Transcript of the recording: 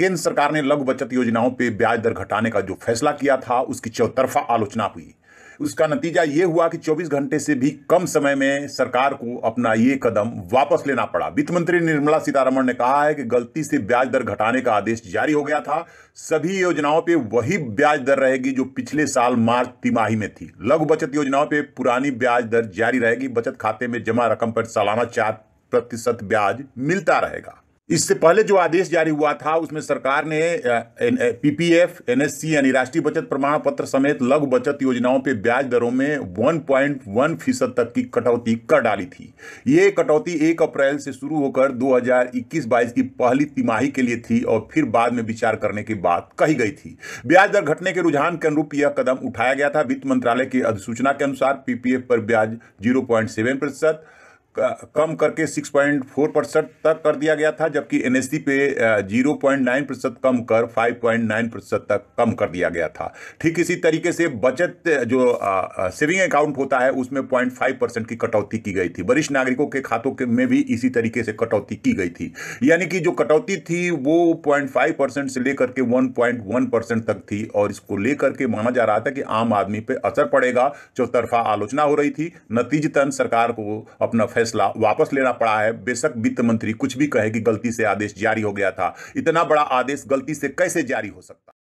केंद्र सरकार ने लघु बचत योजनाओं पर ब्याज दर घटाने का जो फैसला किया था उसकी चौतरफा आलोचना हुई उसका नतीजा ये हुआ कि 24 घंटे से भी कम समय में सरकार को अपना ये कदम वापस लेना पड़ा वित्त मंत्री निर्मला सीतारमण ने कहा है कि गलती से ब्याज दर घटाने का आदेश जारी हो गया था सभी योजनाओं पे वही ब्याज दर रहेगी जो पिछले साल मार्च तिमाही में थी लघु बचत योजनाओं पे पुरानी ब्याज दर जारी रहेगी बचत खाते में जमा रकम पर सालाना चार प्रतिशत ब्याज मिलता रहेगा इससे पहले जो आदेश जारी हुआ था उसमें सरकार ने पीपीएफ एनएससी यानी राष्ट्रीय बचत प्रमाण पत्र समेत लघु बचत योजनाओं पे ब्याज दरों में 1.1 फीसद तक की कटौती कर डाली थी ये कटौती 1 अप्रैल से शुरू होकर 2021 हजार की पहली तिमाही के लिए थी और फिर बाद में विचार करने की बात कही गई थी ब्याज दर घटने के रुझान के अनुरूप यह कदम उठाया गया था वित्त मंत्रालय की अधिसूचना के अनुसार पीपीएफ पर ब्याज जीरो कम करके 6.4 परसेंट तक कर दिया गया था जबकि एन पे 0.9 प्रतिशत कम कर 5.9 प्रतिशत तक कम कर दिया गया था ठीक इसी तरीके से बचत जो सेविंग अकाउंट होता है उसमें 0.5 परसेंट की कटौती की गई थी वरिष्ठ नागरिकों के खातों के में भी इसी तरीके से कटौती की गई थी यानी कि जो कटौती थी वो पॉइंट से लेकर के वन तक थी और इसको लेकर के माना जा रहा था कि आम आदमी पर असर पड़ेगा चौतरफा आलोचना हो रही थी नतीजतन सरकार को अपना फैसला वापस लेना पड़ा है बेशक वित्त मंत्री कुछ भी कहे कि गलती से आदेश जारी हो गया था इतना बड़ा आदेश गलती से कैसे जारी हो सकता